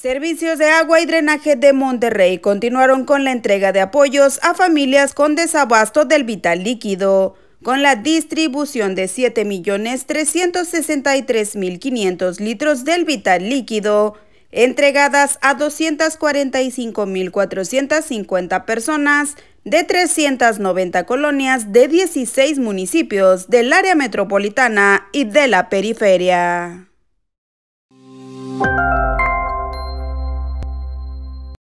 Servicios de Agua y Drenaje de Monterrey continuaron con la entrega de apoyos a familias con desabasto del vital líquido, con la distribución de 7.363.500 litros del vital líquido, entregadas a 245.450 personas de 390 colonias de 16 municipios del área metropolitana y de la periferia.